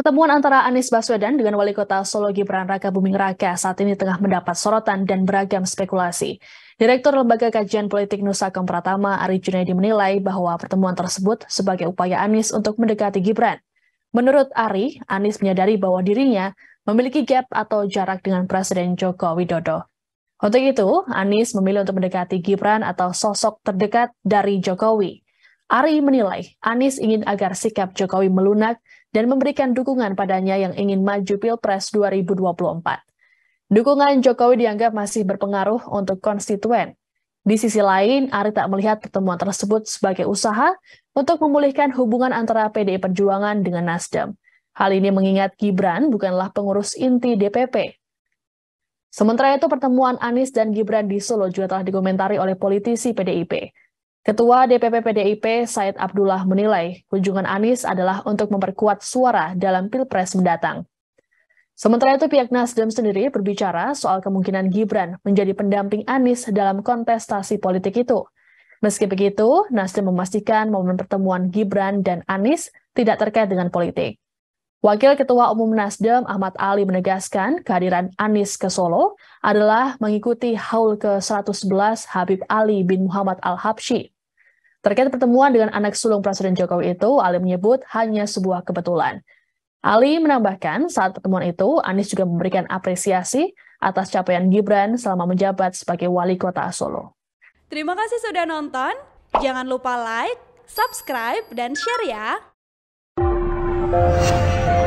Pertemuan antara Anies Baswedan dengan Wali Kota Solo Gibran Raka Buming Raka saat ini tengah mendapat sorotan dan beragam spekulasi. Direktur Lembaga Kajian Politik Nusa Kempratama, Pratama Ari Junaidi menilai bahwa pertemuan tersebut sebagai upaya Anies untuk mendekati Gibran. Menurut Ari, Anies menyadari bahwa dirinya memiliki gap atau jarak dengan Presiden Joko Widodo. Untuk itu, Anies memilih untuk mendekati Gibran atau sosok terdekat dari Jokowi. Ari menilai Anies ingin agar sikap Jokowi melunak dan memberikan dukungan padanya yang ingin maju Pilpres 2024. Dukungan Jokowi dianggap masih berpengaruh untuk konstituen. Di sisi lain, Ari tak melihat pertemuan tersebut sebagai usaha untuk memulihkan hubungan antara PDI Perjuangan dengan Nasdem. Hal ini mengingat Gibran bukanlah pengurus inti DPP. Sementara itu, pertemuan Anies dan Gibran di Solo juga telah dikomentari oleh politisi PDIP. Ketua DPP PDIP Said Abdullah menilai kunjungan Anies adalah untuk memperkuat suara dalam Pilpres mendatang. Sementara itu pihak Nasdem sendiri berbicara soal kemungkinan Gibran menjadi pendamping Anies dalam kontestasi politik itu. Meski begitu, Nasdem memastikan momen pertemuan Gibran dan Anies tidak terkait dengan politik. Wakil Ketua Umum Nasdem Ahmad Ali menegaskan kehadiran Anies ke Solo adalah mengikuti haul ke-111 Habib Ali bin Muhammad Al-Habsyi. Terkait pertemuan dengan anak sulung Presiden Jokowi itu, Ali menyebut hanya sebuah kebetulan. Ali menambahkan saat pertemuan itu, Anies juga memberikan apresiasi atas capaian Gibran selama menjabat sebagai wali kota Solo. Terima kasih sudah nonton. Jangan lupa like, subscribe, dan share ya. Thank you.